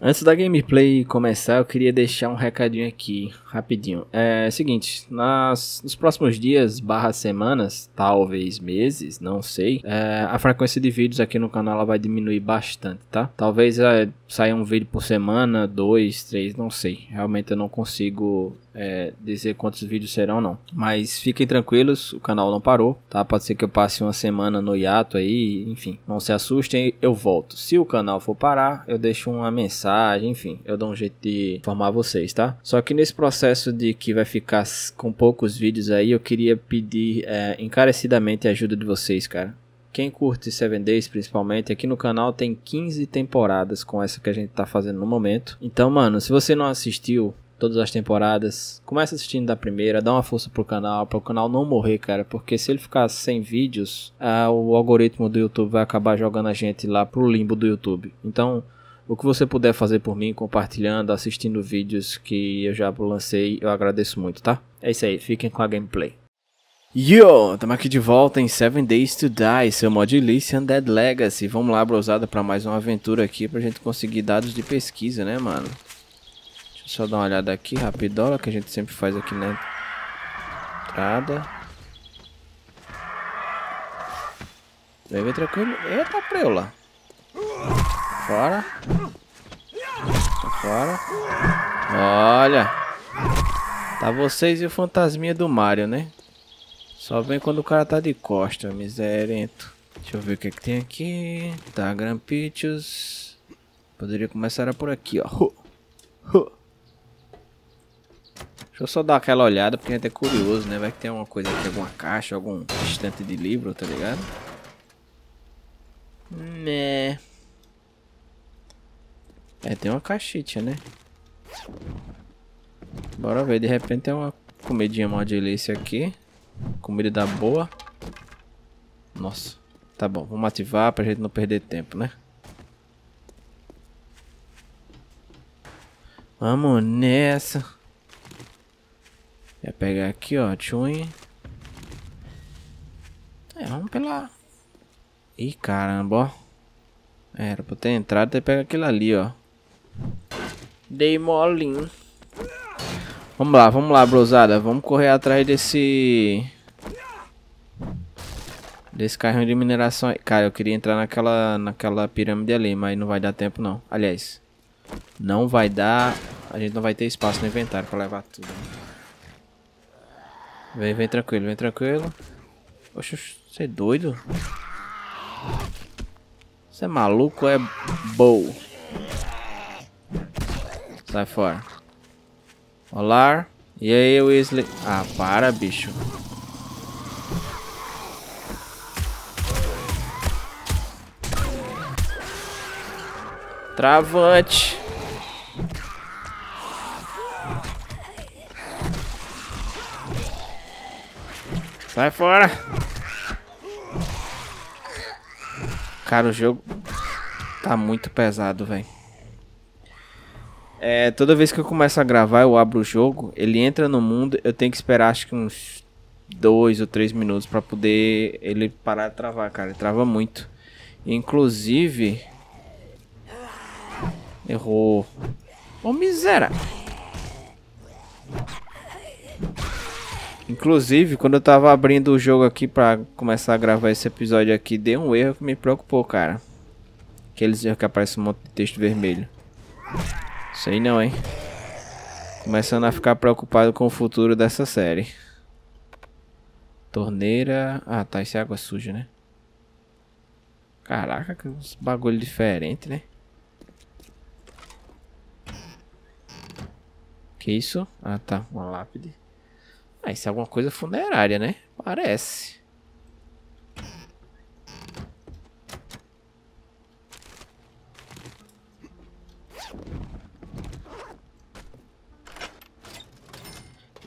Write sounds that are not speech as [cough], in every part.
Antes da gameplay começar, eu queria deixar um recadinho aqui, rapidinho. É seguinte, nas, nos próximos dias, barra semanas, talvez meses, não sei, é, a frequência de vídeos aqui no canal vai diminuir bastante, tá? Talvez é, saia um vídeo por semana, dois, três, não sei. Realmente eu não consigo é, dizer quantos vídeos serão, não. Mas fiquem tranquilos, o canal não parou, tá? Pode ser que eu passe uma semana no hiato aí, enfim. Não se assustem, eu volto. Se o canal for parar, eu deixo uma mensagem, enfim. Eu dou um jeito de informar vocês, tá? Só que nesse processo de que vai ficar com poucos vídeos aí, eu queria pedir é, encarecidamente a ajuda de vocês, cara quem curte Seven Days principalmente, aqui no canal tem 15 temporadas com essa que a gente tá fazendo no momento. Então, mano, se você não assistiu, todas as temporadas. Começa assistindo da primeira, dá uma força pro canal, para o canal não morrer, cara, porque se ele ficar sem vídeos, ah, o algoritmo do YouTube vai acabar jogando a gente lá pro limbo do YouTube. Então, o que você puder fazer por mim, compartilhando, assistindo vídeos que eu já lancei, eu agradeço muito, tá? É isso aí, fiquem com a gameplay. Yo, estamos aqui de volta em 7 Days to Die, seu mod Elise Undead Legacy. Vamos lá, brosada, para mais uma aventura aqui pra gente conseguir dados de pesquisa, né, mano? Só dar uma olhada aqui, rapidola, que a gente sempre faz aqui na entrada. Vem, vem tranquilo. Eita, preula. Fora. Tá fora. Olha. Tá vocês e o fantasminha do Mario, né? Só vem quando o cara tá de costa, miserento. Deixa eu ver o que, é que tem aqui. Tá, Grampichos. Poderia começar por aqui, ó. Ho. Ho. Deixa eu só dar aquela olhada, porque a gente é curioso, né? Vai que tem alguma coisa aqui, alguma caixa, algum estante de livro, tá ligado? Né. É, tem uma caixinha, né? Bora ver, de repente tem uma comidinha mal delícia aqui. Comida da boa. Nossa, tá bom, vamos ativar pra gente não perder tempo, né? Vamos nessa. Ia pegar aqui, ó, tchui. É, vamos pela... Ih, caramba, ó. É, era pra ter entrado e pegar aquilo ali, ó. Dei molinho. Vamos lá, vamos lá, brosada. Vamos correr atrás desse... Desse carrinho de mineração aí. Cara, eu queria entrar naquela, naquela pirâmide ali, mas não vai dar tempo não. Aliás, não vai dar... A gente não vai ter espaço no inventário pra levar tudo. Vem, vem tranquilo, vem tranquilo. Oxe, você é doido? Você é maluco é bom. Sai fora. Olá. E aí, Weasley? Ah, para, bicho. Travante. Sai fora. Cara, o jogo tá muito pesado, velho. É, toda vez que eu começo a gravar, eu abro o jogo, ele entra no mundo, eu tenho que esperar acho que uns dois ou três minutos para poder ele parar de travar, cara. Ele trava muito. Inclusive... Errou. Ô, oh, miséria. Inclusive, quando eu tava abrindo o jogo aqui pra começar a gravar esse episódio aqui, deu um erro que me preocupou, cara. Aqueles erros que aparece um monte de texto vermelho. Sei não, hein? Começando a ficar preocupado com o futuro dessa série. Torneira... Ah, tá, isso é água suja, né? Caraca, que uns bagulho diferente, né? Que isso? Ah, tá, uma lápide. Ah, isso é alguma coisa funerária, né? Parece.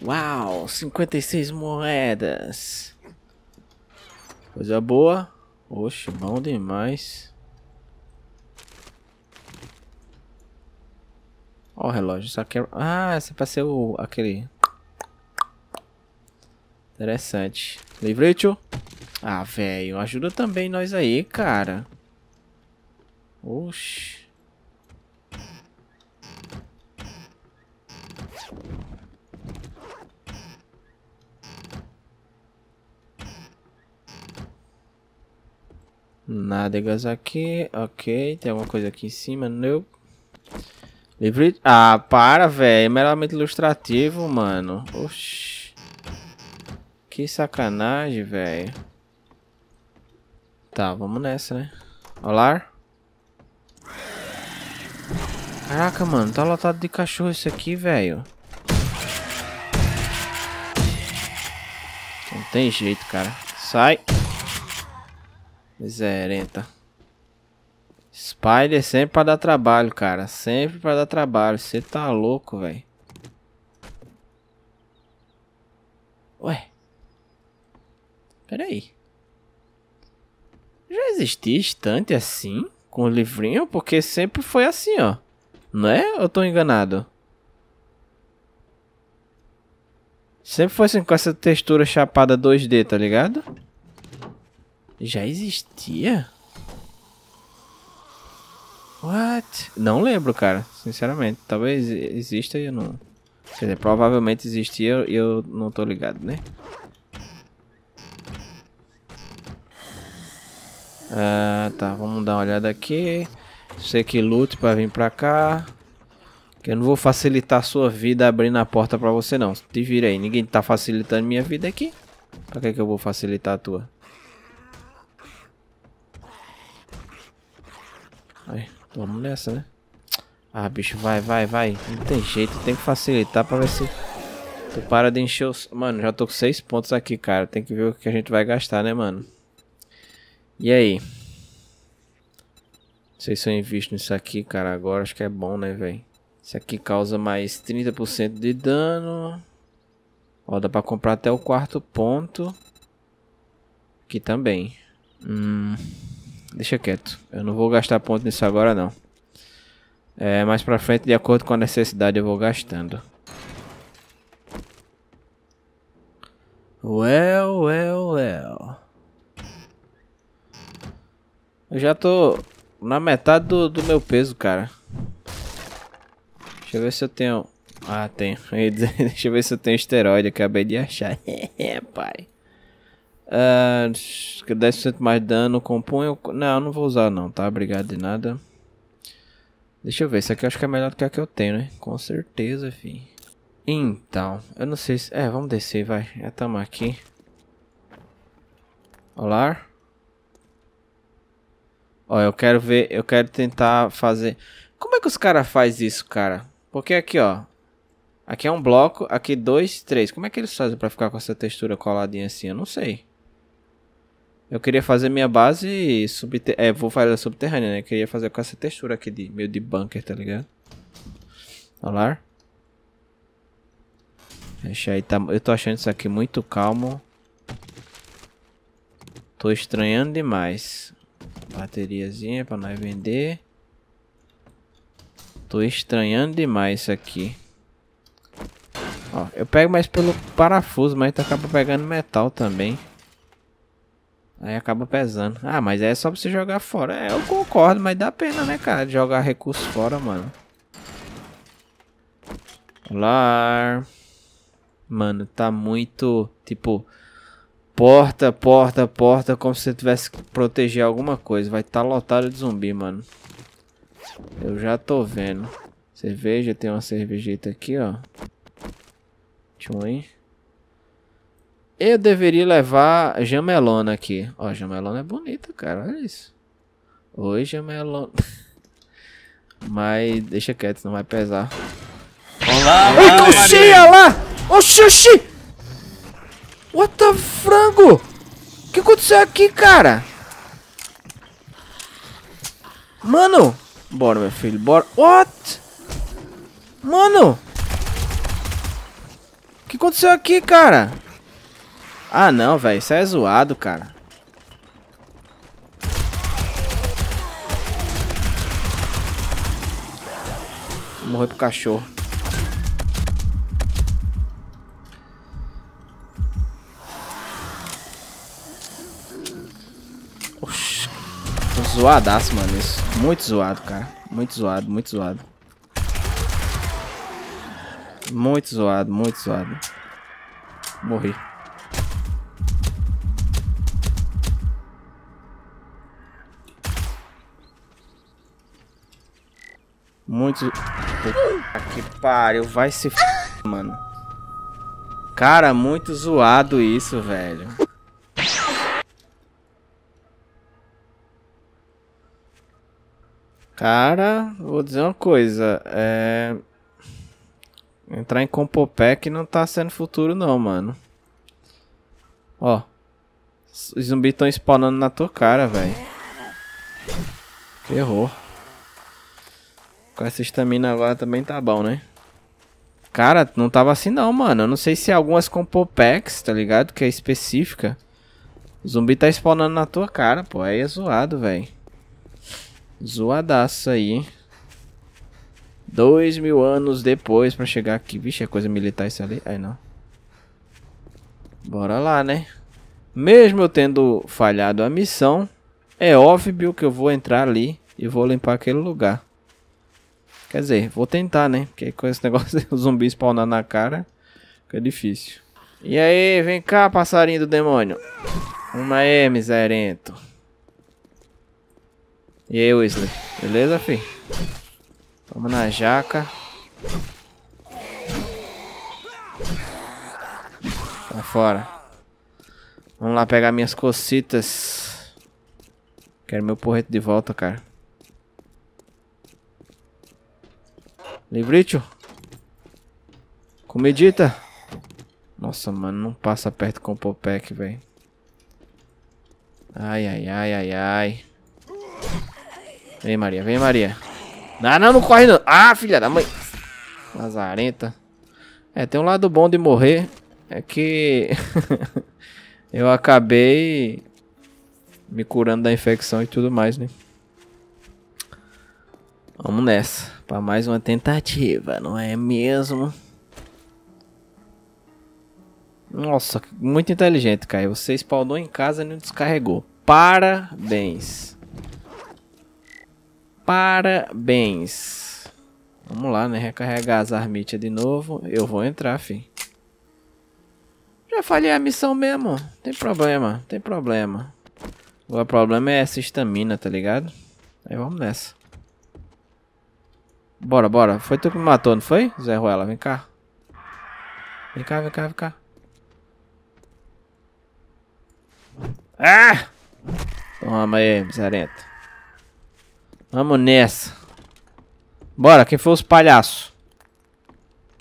Uau, 56 moedas. Coisa boa. Oxe, bom demais. Ó o relógio, só que é- Ah, esse é pra ser o... aquele Interessante. Livreto. Ah, velho. Ajuda também nós aí, cara. Oxi. Nádegas aqui, ok. Tem alguma coisa aqui em cima? Não. Livre... Ah, para, velho. É meramente ilustrativo, mano. Oxi. Que sacanagem, velho. Tá, vamos nessa, né? Olá? Caraca, mano, tá lotado de cachorro isso aqui, velho. Não tem jeito, cara. Sai. Miserenta. Spider sempre pra dar trabalho, cara. Sempre pra dar trabalho. Você tá louco, velho. Ué. Peraí. Já existia estante assim? Com livrinho? Porque sempre foi assim, ó. Não é? Ou eu tô enganado? Sempre foi assim, com essa textura chapada 2D, tá ligado? Já existia? What? Não lembro, cara. Sinceramente. Talvez exista e eu não... Quer dizer, provavelmente existia e eu não tô ligado, né? Ah, tá, vamos dar uma olhada aqui. Você que lute para vir para cá. Que eu não vou facilitar a sua vida abrindo a porta para você não. Te vira aí. Ninguém tá facilitando minha vida aqui. Pra que que eu vou facilitar a tua? Aí, vamos nessa, né? Ah, bicho, vai, vai, vai. Não tem jeito, tem que facilitar pra ver se... Tu para de encher os... Mano, já tô com seis pontos aqui, cara. Tem que ver o que a gente vai gastar, né, mano? E aí? sei se eu invisto nisso aqui, cara, agora acho que é bom, né, velho? Isso aqui causa mais 30% de dano. Ó, dá pra comprar até o quarto ponto. Aqui também. Hum, deixa quieto. Eu não vou gastar ponto nisso agora, não. É, mais pra frente, de acordo com a necessidade, eu vou gastando. Well, well, well. Eu já tô na metade do, do meu peso, cara. Deixa eu ver se eu tenho... Ah, tenho. [laughs] Deixa eu ver se eu tenho esteroide. Acabei de achar. [laughs] É, pai. Uh, ah, 10% mais dano, compunho... Não, não vou usar não, tá? Obrigado de nada. Deixa eu ver. Isso aqui eu acho que é melhor do que a que eu tenho, né? Com certeza, fi. Então, eu não sei se... É, vamos descer, vai. Já tamo aqui. Olá. Ó, eu quero ver, eu quero tentar fazer. Como é que os caras faz isso, cara? Porque aqui, ó. Aqui é um bloco, aqui dois, três. Como é que eles fazem pra ficar com essa textura coladinha assim? Eu não sei. Eu queria fazer minha base subter... É, vou fazer subterrânea, né? Eu queria fazer com essa textura aqui de meio de bunker, tá ligado? Olha lá. Deixa aí, tá... Eu tô achando isso aqui muito calmo. Tô estranhando demais. Bateriazinha pra nós vender. Tô estranhando demais isso aqui. Ó, eu pego mais pelo parafuso, mas tu tá acaba pegando metal também. Aí acaba pesando. Ah, mas é só pra você jogar fora. É, eu concordo, mas dá pena, né, cara? De jogar recurso fora, mano. Olá. Mano, tá muito... Tipo... Porta, porta, porta, como se você tivesse que proteger alguma coisa. Vai estar tá lotado de zumbi, mano. Eu já tô vendo. Cerveja, tem uma cervejita aqui, ó. Tchum. Eu deveria levar jamelona aqui. Ó, jamelona é bonita, cara. Olha isso. Oi, jamelona. [laughs] Mas deixa quieto, não vai pesar. Olá! Ei, coxinha lá! Oxi, oxi! What the frango? O que aconteceu aqui, cara? Mano! Bora, meu filho, bora. What? Mano! O que aconteceu aqui, cara? Ah, não, velho. Isso é zoado, cara. Morreu pro cachorro. zoadaço, mano, isso. Muito zoado, cara. Muito zoado, muito zoado. Muito zoado, muito zoado. Morri. Muito... Puta que pariu, vai se... F... Mano. Cara, muito zoado isso, velho. Cara, vou dizer uma coisa. É... Entrar em Compopec não tá sendo futuro não, mano. Ó. Os zumbis tão spawnando na tua cara, velho. Errou. Com essa estamina agora também tá bom, né? Cara, não tava assim não, mano. Eu não sei se é algumas Compopecs, tá ligado? Que é específica. O zumbi tá spawnando na tua cara, pô. Aí é zoado, velho. Zoadaça aí. Dois mil anos depois pra chegar aqui. Vixe, é coisa militar isso ali? Aí não. Bora lá, né? Mesmo eu tendo falhado a missão, é óbvio que eu vou entrar ali e vou limpar aquele lugar. Quer dizer, vou tentar, né? Porque com esse [laughs] negócio de zumbi spawnar na cara, fica difícil. E aí, vem cá, passarinho do demônio. Uma aí, miserento. E aí, Wesley? Beleza, fi? Toma na jaca. Tá fora. Vamos lá pegar minhas cocitas. Quero meu porreto de volta, cara. Livrito. Comedita. Nossa, mano, não passa perto com o Popec, velho. Ai, ai, ai, ai, ai. Vem, Maria, vem, Maria. Não, ah, não, não corre não. Ah, filha da mãe. Lazarenta. É, tem um lado bom de morrer. É que... [laughs] eu acabei... Me curando da infecção e tudo mais, né? Vamos nessa. Pra mais uma tentativa, não é mesmo? Nossa, muito inteligente, cara. Você spawnou em casa e não descarregou. Parabéns. Parabéns. Vamos lá, né? Recarregar as armitas de novo. Eu vou entrar, fim. Já falhei a missão mesmo. Tem problema, tem problema. O problema é essa estamina, tá ligado? Aí vamos nessa. Bora, bora. Foi tu que me matou, não foi? Zé Ruela, vem cá. Vem cá, vem cá, vem cá. Ah! Toma aí, miserento. Vamos nessa. Bora, quem foi os palhaços?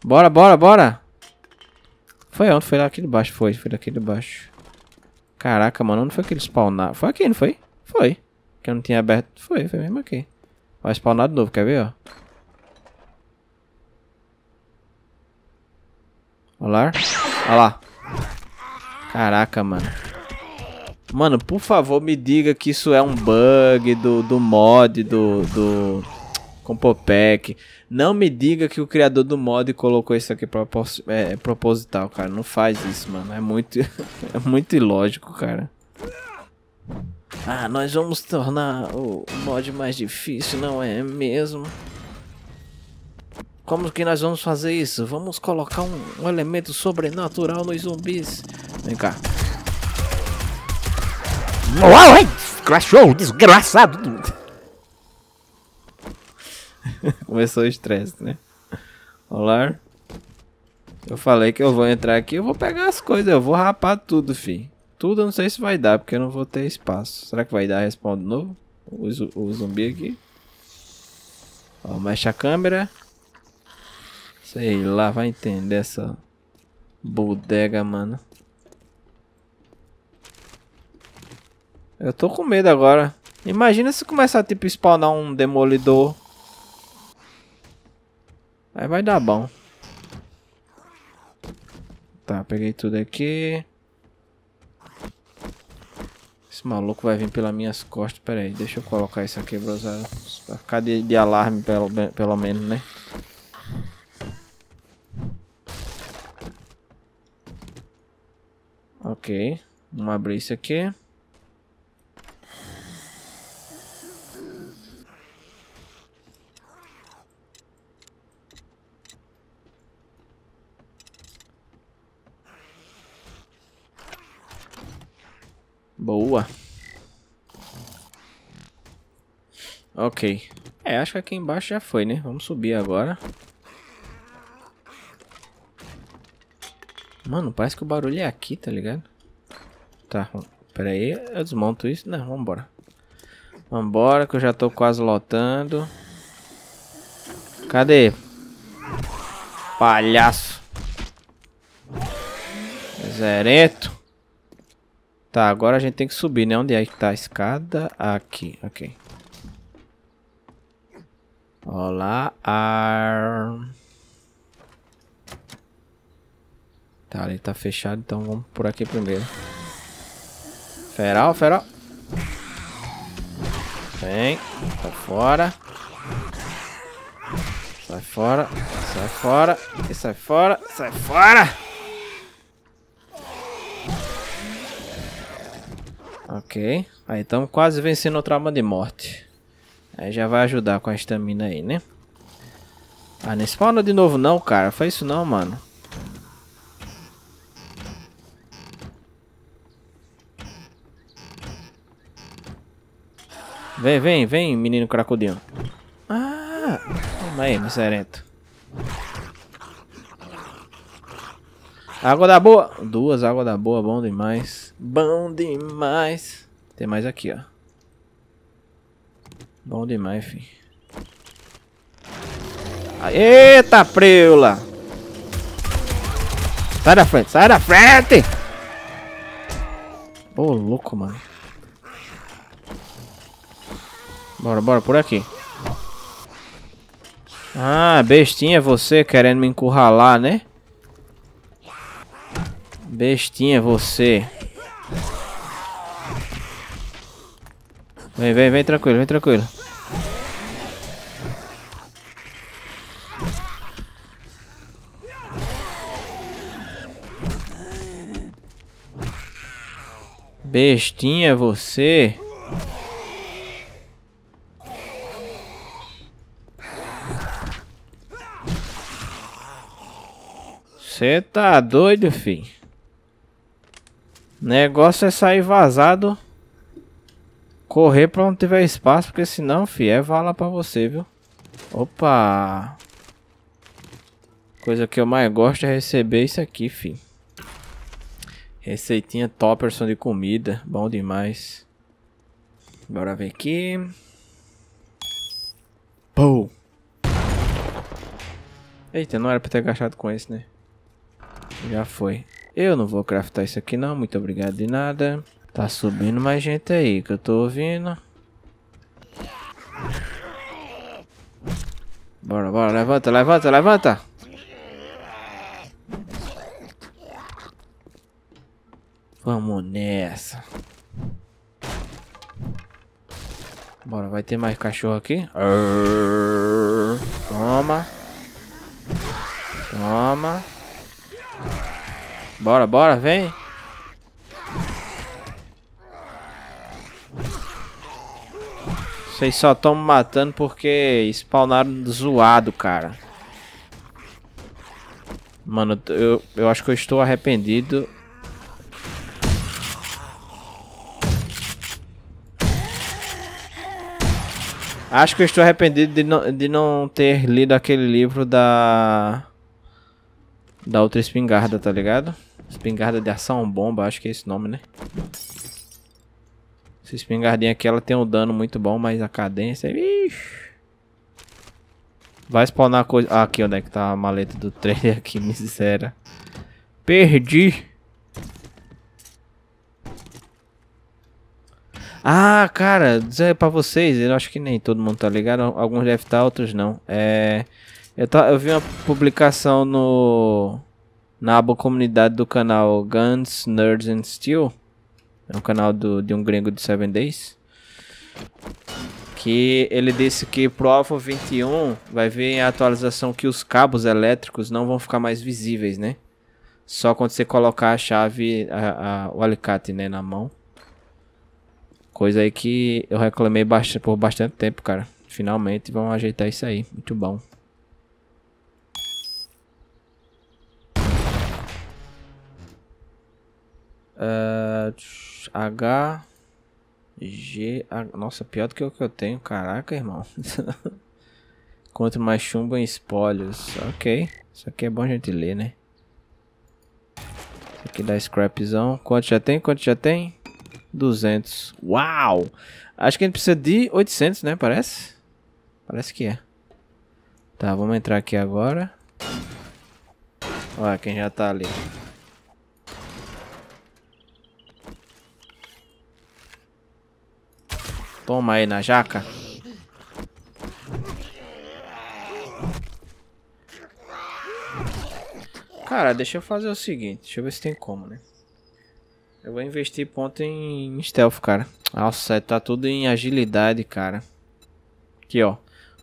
Bora, bora, bora. Foi onde? Foi lá aqui de baixo. Foi, foi daqui de baixo. Caraca, mano, onde foi que ele spawnaram? Foi aqui, não foi? Foi. Que eu não tinha aberto. Foi, foi mesmo aqui. Vai spawnar de novo, quer ver, ó. Olá. Olha lá. Caraca, mano. Mano, por favor, me diga que isso é um bug do, do mod do, do Compopec. Não me diga que o criador do mod colocou isso aqui propos é, proposital, cara. Não faz isso, mano. É muito, [laughs] é muito ilógico, cara. Ah, nós vamos tornar o mod mais difícil, não é mesmo? Como que nós vamos fazer isso? Vamos colocar um, um elemento sobrenatural nos zumbis. Vem cá. Ai, crashou, desgraçado. [laughs] Começou o estresse, né? Olá. Eu falei que eu vou entrar aqui, eu vou pegar as coisas, eu vou rapar tudo, fi. Tudo eu não sei se vai dar, porque eu não vou ter espaço. Será que vai dar? Responde novo. O, o zumbi aqui. Ó, mexe a câmera. Sei lá, vai entender essa bodega, mano. Eu tô com medo agora. Imagina se começar, tipo, spawnar um demolidor. Aí vai dar bom. Tá, peguei tudo aqui. Esse maluco vai vir pelas minhas costas. Pera aí, deixa eu colocar isso aqui pra, pra ficar de, de alarme, pelo, pelo menos, né? Ok. Vamos abrir isso aqui. Boa. Ok. É, acho que aqui embaixo já foi, né? Vamos subir agora. Mano, parece que o barulho é aqui, tá ligado? Tá, pera aí. Eu desmonto isso? Não, vambora. Vambora, que eu já tô quase lotando. Cadê? Palhaço. Zereto. Tá, agora a gente tem que subir, né? Onde é que tá a escada? Aqui, ok. Olá, ar Tá, ali tá fechado, então vamos por aqui primeiro. Feral, feral. Vem, tá fora. Sai fora, sai fora, sai fora, sai fora. Ok. Aí estamos quase vencendo o trauma de morte. Aí já vai ajudar com a estamina aí, né? Ah, não spawna de novo não, cara. Faz isso não, mano. Vem, vem, vem, menino cracudinho. Ah! Toma aí, miserento. Água da boa! Duas água da boa, bom demais. Bom demais. Tem mais aqui, ó. Bom demais, filho. Eita, preula! Sai da frente, sai da frente! Ô, oh, louco, mano. Bora, bora, por aqui. Ah, bestinha é você querendo me encurralar, né? Bestinha é você. Vem, vem, vem tranquilo, vem tranquilo. Bestinha você. Você tá doido, filho. Negócio é sair vazado. Correr pra onde tiver espaço, porque senão, fi, é vala pra você, viu? Opa! Coisa que eu mais gosto é receber isso aqui, fi. Receitinha topperson de comida. Bom demais. Bora ver aqui. Pou! Eita, não era pra ter gastado com esse, né? Já foi. Eu não vou craftar isso aqui não, muito obrigado de nada. Tá subindo mais gente aí que eu tô ouvindo. Bora, bora, levanta, levanta, levanta. Vamos nessa. Bora, vai ter mais cachorro aqui. Toma. Toma. Bora, bora, vem. Vocês só estão me matando porque spawnaram zoado, cara. Mano, eu, eu acho que eu estou arrependido. Acho que eu estou arrependido de não, de não ter lido aquele livro da... Da outra espingarda, tá ligado? Espingarda de ação é bomba, acho que é esse nome, né? Essa espingardinha aqui, ela tem um dano muito bom, mas a cadência... Ixi. Vai spawnar coisa... Ah, aqui onde é que tá a maleta do trailer aqui, [laughs] miséria. Perdi. Ah, cara, dizer é pra vocês, eu acho que nem todo mundo tá ligado, alguns devem estar, tá, outros não. É... Eu, tá, eu vi uma publicação no na aba comunidade do canal Guns, Nerds and Steel. É um canal do, de um gringo de 7 Days. Que ele disse que pro Alpha 21 vai vir a atualização que os cabos elétricos não vão ficar mais visíveis, né? Só quando você colocar a chave, a, a, o alicate, né, na mão. Coisa aí que eu reclamei por bastante tempo, cara. Finalmente vão ajeitar isso aí. Muito bom. Uh, H. G. nossa, pior do que o que eu tenho. Caraca, irmão. [laughs] Quanto mais chumbo em espólios. Ok. Isso aqui é bom a gente ler, né? Isso aqui dá scrapzão. Quanto já tem? Quanto já tem? 200. Uau! Acho que a gente precisa de 800, né? Parece? Parece que é. Tá, vamos entrar aqui agora. Olha quem já tá ali. Toma aí na jaca. Cara, deixa eu fazer o seguinte. Deixa eu ver se tem como, né? Eu vou investir ponto em stealth, cara. Nossa, tá tudo em agilidade, cara. Aqui, ó.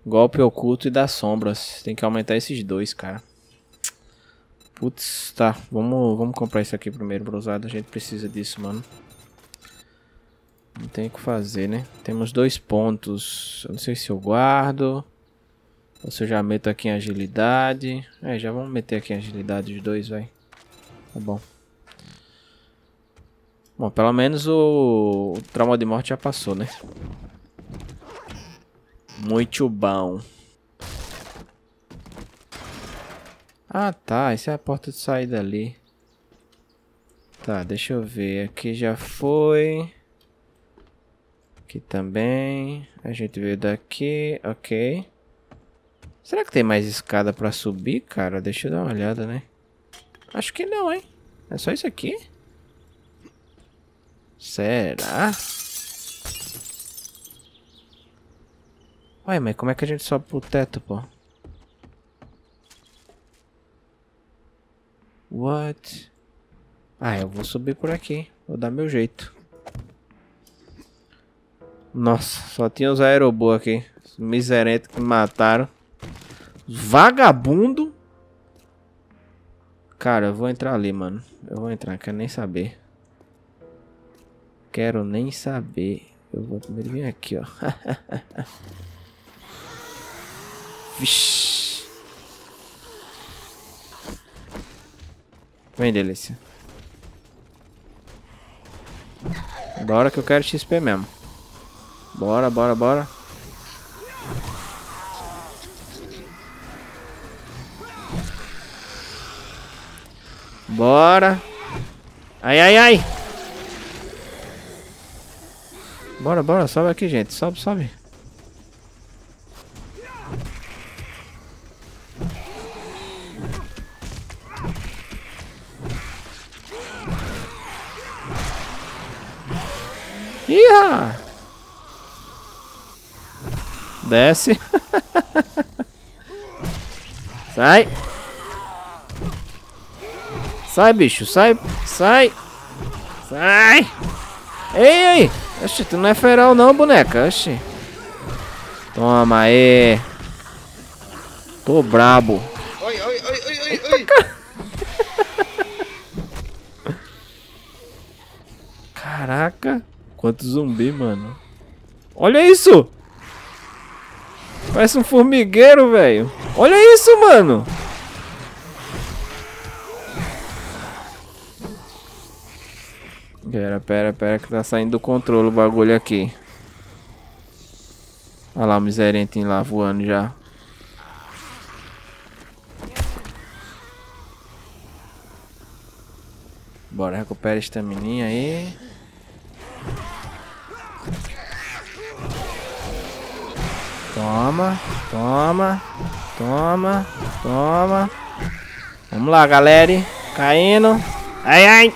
Golpe oculto e das sombras. Tem que aumentar esses dois, cara. Putz, tá. Vamos, vamos comprar isso aqui primeiro, brosado. A gente precisa disso, mano. Não tem o que fazer, né? Temos dois pontos. Eu não sei se eu guardo. Ou se eu já meto aqui em agilidade. É, já vamos meter aqui em agilidade os dois, vai. Tá bom. Bom, pelo menos o... o trauma de morte já passou, né? Muito bom. Ah, tá. Essa é a porta de saída ali. Tá, deixa eu ver. Aqui já foi. Aqui também. A gente veio daqui, ok. Será que tem mais escada pra subir, cara? Deixa eu dar uma olhada, né? Acho que não, hein? É só isso aqui? Será? Ué, mas como é que a gente sobe pro teto, pô? What? Ah, eu vou subir por aqui. Vou dar meu jeito. Nossa, só tinha os aerobôs aqui. Os miserentos que mataram. Vagabundo. Cara, eu vou entrar ali, mano. Eu vou entrar, quero nem saber. Quero nem saber. Eu vou primeiro vir aqui, ó. [laughs] Vixe. Vem, delícia. Bora que eu quero XP mesmo. Bora, bora, bora. Bora. Ai, ai, ai. Bora, bora. Sobe aqui, gente. Sobe, sobe. Ih! Desce. sai. Sai, bicho. Sai. Sai. Sai. Ei, ei. Oxi, tu não é feral não, boneca. Oxi. Toma aí. Tô brabo. Oi, oi, oi, oi, oi, oi. Caraca. Quanto zumbi, mano. Olha isso! Parece um formigueiro, velho. Olha isso, mano. Pera, pera, pera, que tá saindo do controle o bagulho aqui. Olha lá o miserentinho lá voando já. Bora, recupera a estamininha aí. Toma, toma, toma, toma. Vamos lá, galera. Caindo. Ai, ai.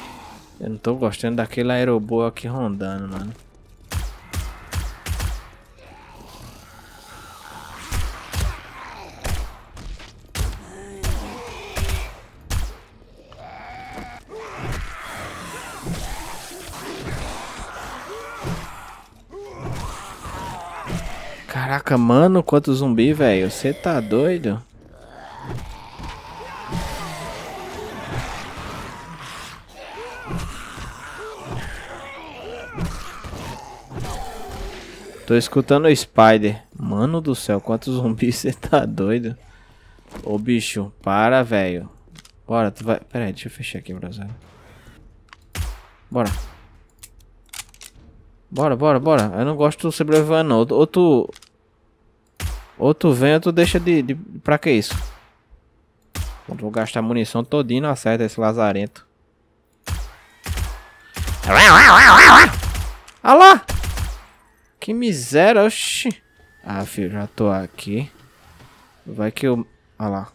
Eu não tô gostando daquele aeroboa aqui rondando, mano. Caraca, mano, quanto zumbi, velho. Você tá doido? Tô escutando o Spider. Mano do céu, quantos zumbis você tá doido? Ô bicho, para, velho. Bora, tu vai. Pera aí, deixa eu fechar aqui, Brasil. Bora. Bora, bora, bora. Eu não gosto de sobrevivendo. não. Ou tu Outro vento deixa de, de... Pra que isso? vou gastar munição todinho, acerta esse lazarento. Olha lá! Que miséria, oxi. Ah, filho, já tô aqui. Vai que eu... Olha ah lá.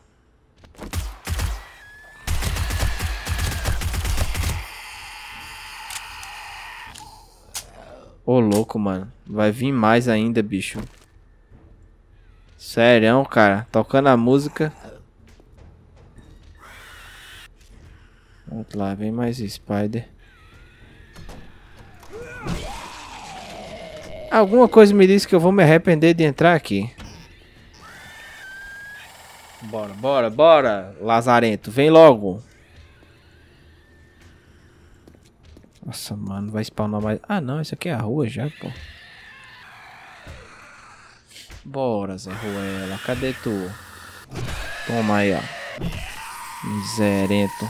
Ô, oh, louco, mano. Vai vir mais ainda, bicho. Sério, cara. Tocando a música. Vamos lá, vem mais Spider. Alguma coisa me diz que eu vou me arrepender de entrar aqui. Bora, bora, bora, Lazarento. Vem logo. Nossa, mano, vai spawnar mais... Ah, não, isso aqui é a rua já, pô. Bora, Zé Ruela. Cadê tu? Toma aí, ó. Miserento.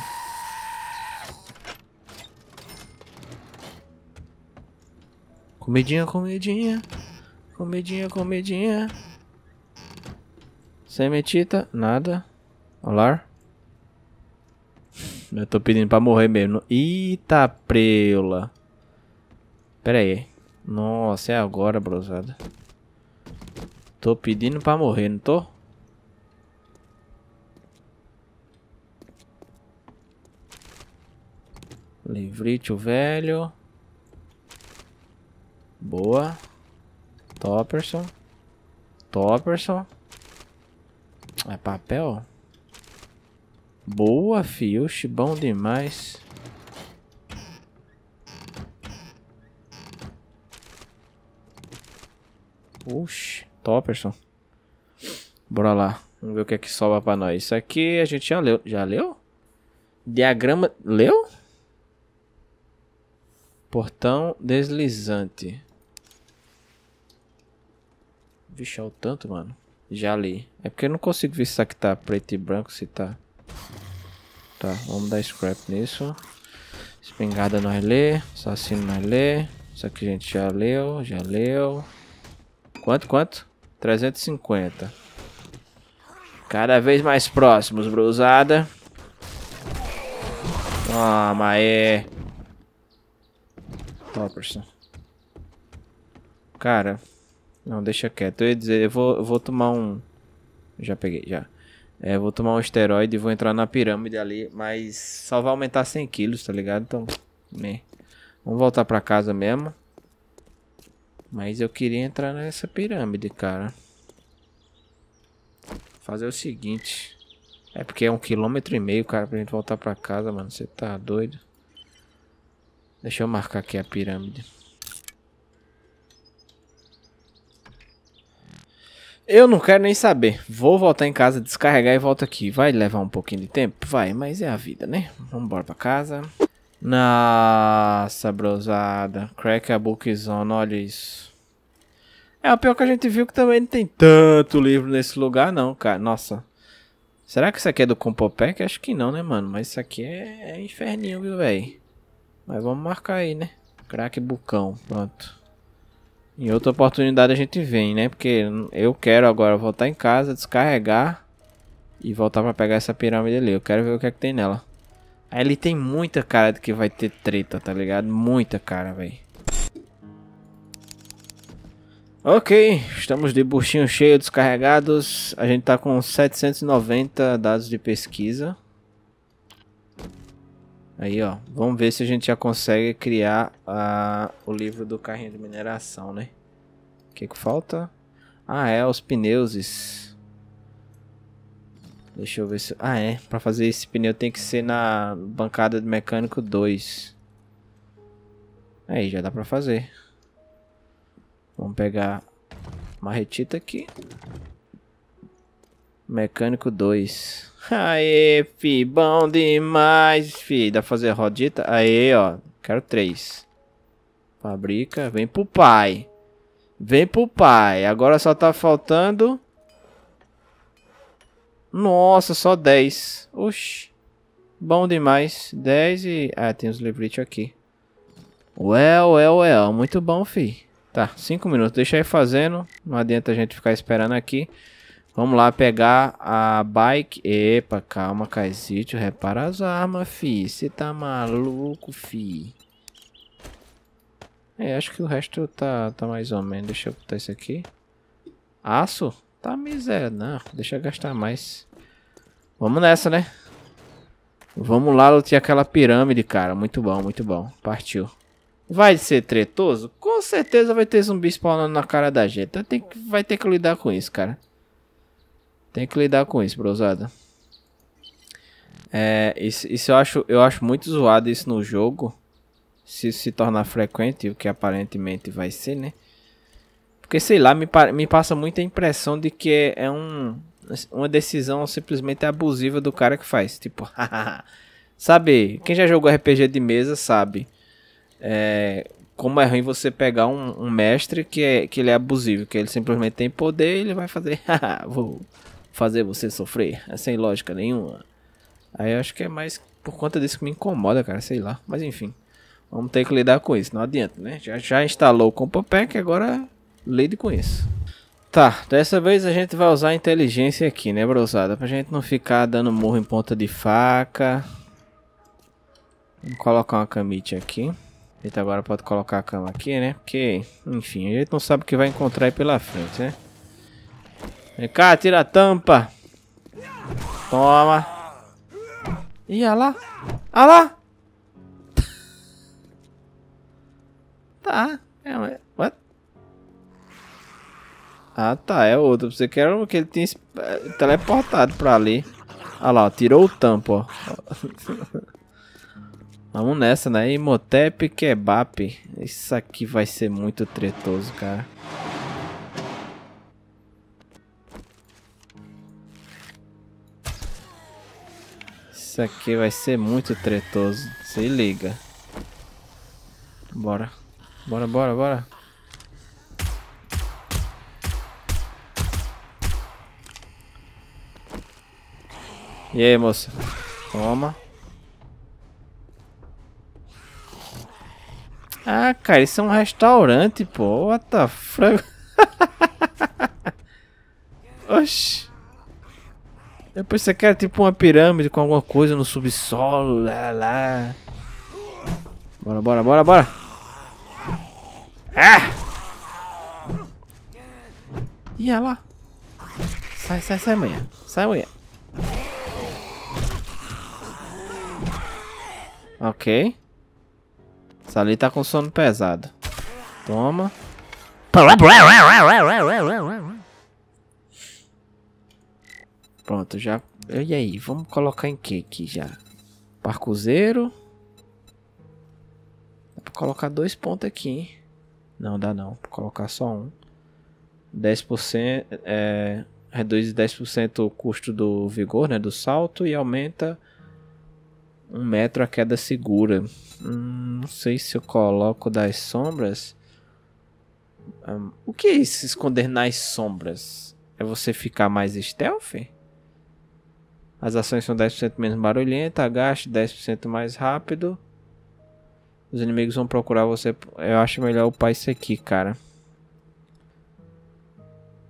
Comidinha, comidinha. Comidinha, comidinha. Semetita, nada. Olá. Eu tô pedindo pra morrer mesmo. Eita preula. Pera aí. Nossa, é agora, brosada. Tô pedindo pra morrer, não tô? Livrite o velho. Boa. Topperson. Topperson. É papel? Boa, fio. bom demais. Oxi. Topperson. Bora lá. Vamos ver o que é que sobra pra nós. Isso aqui a gente já leu. Já leu? Diagrama. Leu? Portão deslizante. Vixe, é o tanto, mano. Já li. É porque eu não consigo ver se aqui tá preto e branco, se tá... Tá, vamos dar scrap nisso. Espingarda nós lê. Assassino nós lê. Isso aqui a gente já leu, já leu. Quanto, quanto? 350. Cada vez mais próximos, brusada. Toma aí. É. Topperson. Cara. Não, deixa quieto. Eu ia dizer, eu vou, eu vou tomar um... Já peguei, já. É, vou tomar um esteroide e vou entrar na pirâmide ali. Mas só vai aumentar 100 quilos, tá ligado? Então, né. Vamos voltar pra casa mesmo. Mas eu queria entrar nessa pirâmide, cara. Fazer o seguinte. É porque é um quilômetro e meio, cara, pra gente voltar pra casa, mano. Você tá doido? Deixa eu marcar aqui a pirâmide. Eu não quero nem saber. Vou voltar em casa, descarregar e volto aqui. Vai levar um pouquinho de tempo? Vai, mas é a vida, né? Vamos embora pra casa. Nossa, brosada. Crack a bookzona, olha isso. É, o pior que a gente viu que também não tem tanto livro nesse lugar, não, cara. Nossa. Será que isso aqui é do Compopec? Acho que não, né, mano? Mas isso aqui é, é inferninho, viu, velho? Mas vamos marcar aí, né? Crack Bucão, pronto. Em outra oportunidade a gente vem, né? Porque eu quero agora voltar em casa, descarregar e voltar pra pegar essa pirâmide ali. Eu quero ver o que é que tem nela. Ele tem muita cara de que vai ter treta, tá ligado? Muita cara, velho. Ok, estamos de buchinho cheio, descarregados. A gente tá com 790 dados de pesquisa. Aí, ó. Vamos ver se a gente já consegue criar uh, o livro do carrinho de mineração, né? O que que falta? Ah, é, os pneuses. Deixa eu ver se... Ah, é. Pra fazer esse pneu tem que ser na bancada do mecânico 2. Aí, já dá pra fazer. Vamos pegar uma retita aqui. Mecânico 2. Aê, fi, bom demais, fi. Dá pra fazer rodita? Aê, ó. Quero 3. Fabrica, vem pro pai. Vem pro pai. Agora só tá faltando nossa, só 10. Oxi. Bom demais. 10 e... Ah, tem os livritos aqui. Well, well, well. Muito bom, fi. Tá, 5 minutos. Deixa aí fazendo. Não adianta a gente ficar esperando aqui. Vamos lá pegar a bike. Epa, calma, Kaizito. Repara as armas, fi. Você tá maluco, fi. É, acho que o resto tá, tá mais ou menos. Deixa eu botar isso aqui. Aço? Tá miséria, não. Deixa eu gastar mais. Vamos nessa, né? Vamos lá, lutar aquela pirâmide, cara. Muito bom, muito bom. Partiu. Vai ser tretoso? Com certeza vai ter zumbi spawnando na cara da gente. Então tem que, vai ter que lidar com isso, cara. Tem que lidar com isso, brosada. É, isso, isso, eu, acho, eu acho muito zoado isso no jogo. Se se tornar frequente, o que aparentemente vai ser, né? Porque, sei lá, me, me passa muita impressão de que é um uma decisão simplesmente abusiva do cara que faz. Tipo, [laughs] sabe? Quem já jogou RPG de mesa sabe. É, como é ruim você pegar um, um, mestre que, é, que ele é abusivo, que ele simplesmente tem poder e ele vai fazer, [laughs] vou fazer você sofrer, sem lógica nenhuma. Aí eu acho que é mais por conta disso que me incomoda, cara, sei lá. Mas enfim, vamos ter que lidar com isso, não adianta, né? Já, já instalou o Compapack, agora lide com isso. Tá, dessa vez a gente vai usar a inteligência aqui, né, brosada? Pra gente não ficar dando murro em ponta de faca. Vamos colocar uma camite aqui. A gente agora pode colocar a cama aqui, né? Porque, enfim, a gente não sabe o que vai encontrar aí pela frente, né? Vem cá, tira a tampa. Toma. Ih, olha lá. Olha lá. [laughs] tá, é, ah, tá. É outro. Você quer que ele tinha eh, teleportado pra ali. Ah lá, ó, tirou o tampo, ó. [laughs] Vamos nessa, né? Imotep Kebap. Isso aqui vai ser muito tretoso, cara. Isso aqui vai ser muito tretoso. Se liga. Bora. Bora, bora, bora. E aí, moça? Toma. Ah, cara, isso é um restaurante, pô. What the frango? [laughs] Oxi. Depois você quer tipo uma pirâmide com alguma coisa no subsolo, lá, lá. Bora, bora, bora, bora. Ah! olha lá. Sai, sai, sai, manhã. Sai, manhã. Ok. Essa ali tá com sono pesado. Toma. Pronto, já... E aí, vamos colocar em que aqui já? Parcuzeiro. Dá pra colocar dois pontos aqui, hein? Não, dá não. Vou colocar só um. 10%... É... Reduz 10% o custo do vigor, né? Do salto. E aumenta um metro a queda segura. Hum, não sei se eu coloco das sombras. Hum, o que é se esconder nas sombras? É você ficar mais stealth? As ações são 10% menos barulhenta, agache 10% mais rápido. Os inimigos vão procurar você. Eu acho melhor upar isso aqui, cara.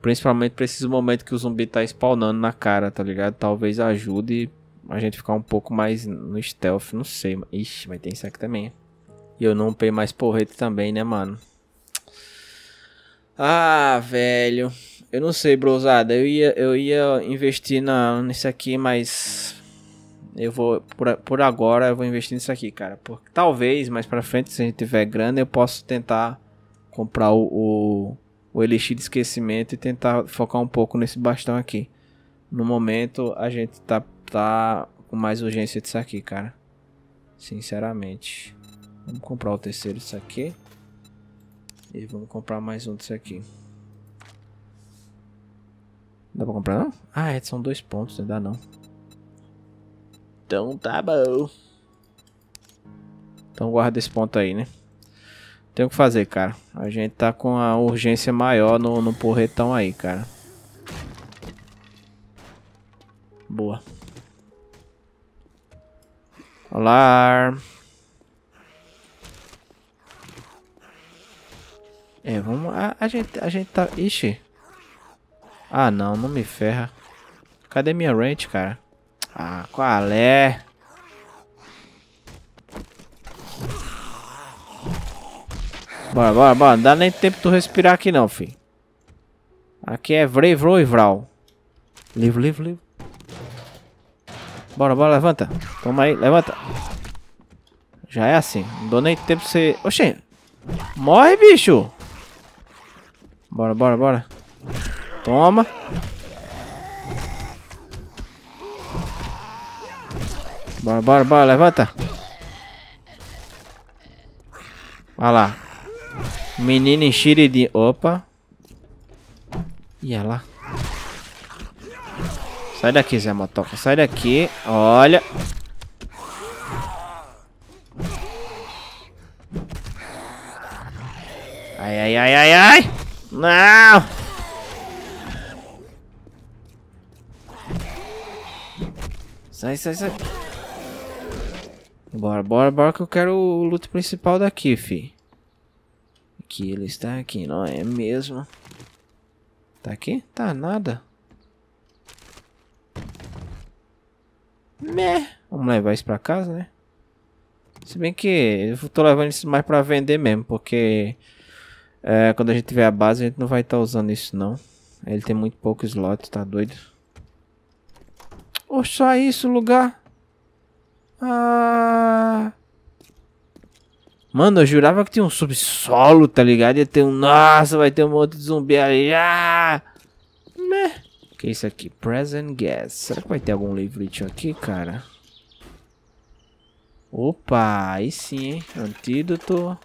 Principalmente pra esses momentos que o zumbi tá spawnando na cara, tá ligado? Talvez ajude a gente ficar um pouco mais no stealth, não sei. Ixi, mas tem isso aqui também. E eu não pei mais porrete também, né, mano? Ah, velho. Eu não sei, brosada. Eu ia, eu ia investir na, nisso aqui, mas... Eu vou... Por, por agora, eu vou investir nisso aqui, cara. Porque talvez, mais pra frente, se a gente tiver grana, eu posso tentar comprar o, o, o Elixir de Esquecimento e tentar focar um pouco nesse bastão aqui. No momento, a gente tá tá com mais urgência disso aqui, cara. Sinceramente. Vamos comprar o terceiro disso aqui. E vamos comprar mais um disso aqui. Dá pra comprar não? Ah, é, são dois pontos, não né? dá não. Então tá bom. Então guarda esse ponto aí, né? Tem o que fazer, cara. A gente tá com a urgência maior no, no porretão aí, cara. Boa. Olá. É, vamos... A, a, gente, a gente tá... Ixi. Ah, não. Não me ferra. Cadê minha range, cara? Ah, qual é? Bora, bora, bora. Não dá nem tempo tu respirar aqui não, filho. Aqui é vrei, vrou e vral. Livro, livro, livro. Bora, bora, levanta. Toma aí, levanta. Já é assim. Não dou nem tempo pra você... Oxê. Morre, bicho. Bora, bora, bora. Toma. Bora, bora, bora. Levanta. Olha lá. Menino enxeridinho. Opa. E olha lá. Sai daqui, Zé Motoca. Sai daqui. Olha. Ai, ai, ai, ai, ai. Não. Sai, sai, sai. Bora, bora, bora que eu quero o luto principal daqui, fi. Aqui, ele está aqui, não é mesmo? Tá aqui? Tá, nada. Meh. Vamos levar isso pra casa, né? Se bem que eu tô levando isso mais pra vender mesmo, porque é, quando a gente tiver a base a gente não vai estar tá usando isso não. Ele tem muito pouco slot, tá doido? Oh, só isso lugar? Ah... Mano, eu jurava que tinha um subsolo, tá ligado? Ia ter um... Nossa, vai ter um monte de zumbi ali. Ah! Meh que é isso aqui? Present Guest. Será que vai ter algum livretinho aqui, cara? Opa, aí sim, hein? Antídoto.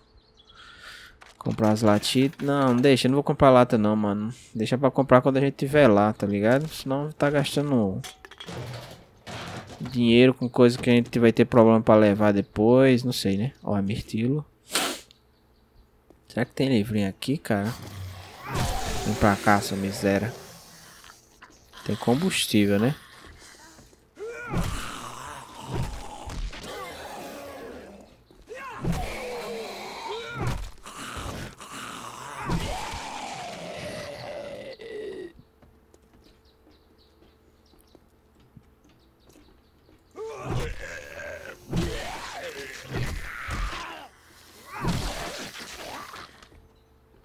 Comprar as latitas. Não, deixa, não vou comprar lata não, mano. Deixa pra comprar quando a gente tiver lá, tá ligado? Senão tá gastando dinheiro com coisa que a gente vai ter problema pra levar depois. Não sei, né? Ó, mirtilo. Será que tem livrinho aqui, cara? Vem pra cá, sua miséria. Tem combustível, né?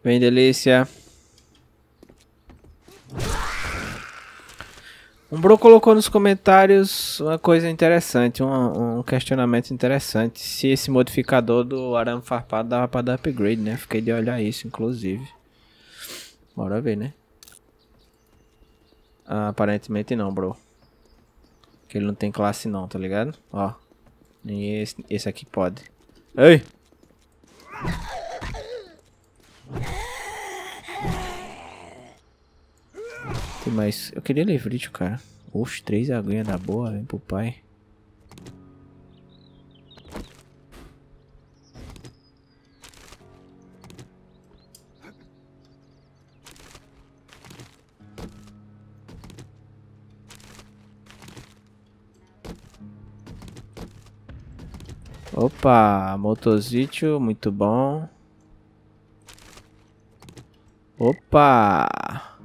Vem, delícia. Um bro colocou nos comentários uma coisa interessante, um, um, questionamento interessante. Se esse modificador do arame farpado dava pra dar upgrade, né? Fiquei de olhar isso, inclusive. Bora ver, né? Ah, aparentemente não, bro. Porque ele não tem classe não, tá ligado? Ó. E esse, esse aqui pode. Ei! Mas mais. Eu queria livrite, cara. Oxe, três aguinha na boa, vem pro pai. Opa, motosítio muito bom. Opa!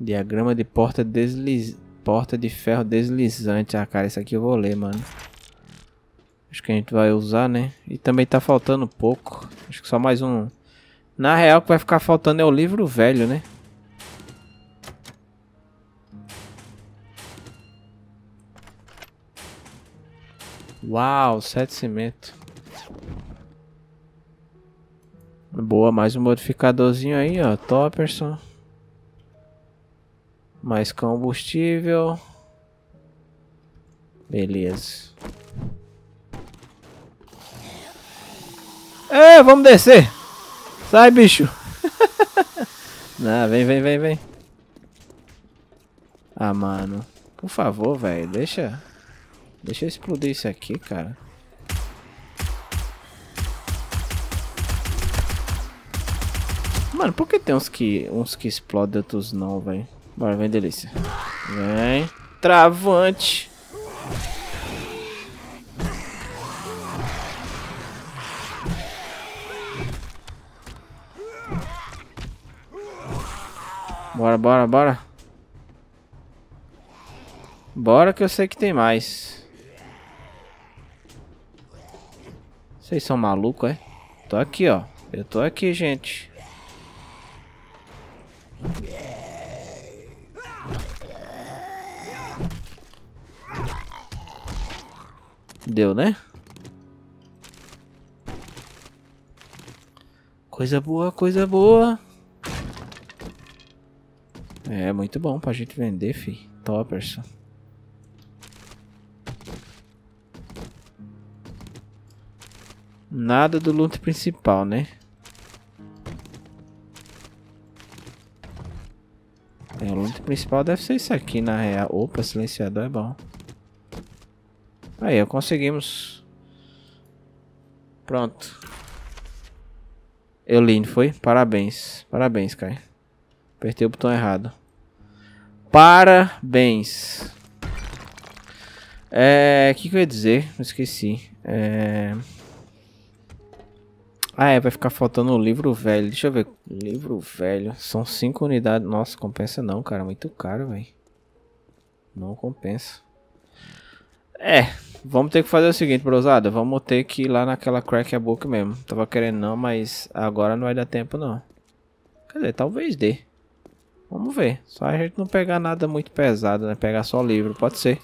Diagrama de porta desliz... Porta de ferro deslizante. Ah, cara, isso aqui eu vou ler, mano. Acho que a gente vai usar, né? E também tá faltando pouco. Acho que só mais um. Na real, que vai ficar faltando é o livro velho, né? Uau, sete cimento. Boa, mais um modificadorzinho aí, ó. Topperson. Mais combustível. Beleza. É, vamos descer. Sai, bicho. [laughs] Não, vem, vem, vem, vem. Ah, mano. Por favor, velho. Deixa. Deixa eu explodir isso aqui, cara. Mano, por que tem uns que, uns que explodem e outros não, velho? Bora, vem delícia. Vem. Travante. Bora, bora, bora. Bora que eu sei que tem mais. Vocês são malucos, é? Tô aqui, ó. Eu tô aqui, gente. Yeah. Deu, né? Coisa boa, coisa boa. É, muito bom pra gente vender, fi. Topperson. Nada do loot principal, né? É, o loot principal deve ser isso aqui, na real. Opa, silenciador é bom. Aí, conseguimos. Pronto. Eline, foi? Parabéns. Parabéns, Kai. Apertei o botão errado. Parabéns. É... O que, que eu ia dizer? esqueci. É... Ah, é, vai ficar faltando o livro velho. Deixa eu ver. Livro velho. São 5 unidades. Nossa, compensa não, cara. Muito caro, velho. Não compensa. É. Vamos ter que fazer o seguinte, brosada. Vamos ter que ir lá naquela crack a book mesmo. Tava querendo não, mas agora não vai dar tempo não. Quer dizer, talvez dê. Vamos ver. Só a gente não pegar nada muito pesado, né? Pegar só livro, pode ser.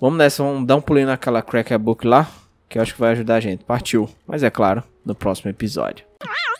Vamos nessa, vamos dar um pulinho naquela crack a book lá. Que eu acho que vai ajudar a gente. Partiu. Mas é claro, no próximo episódio.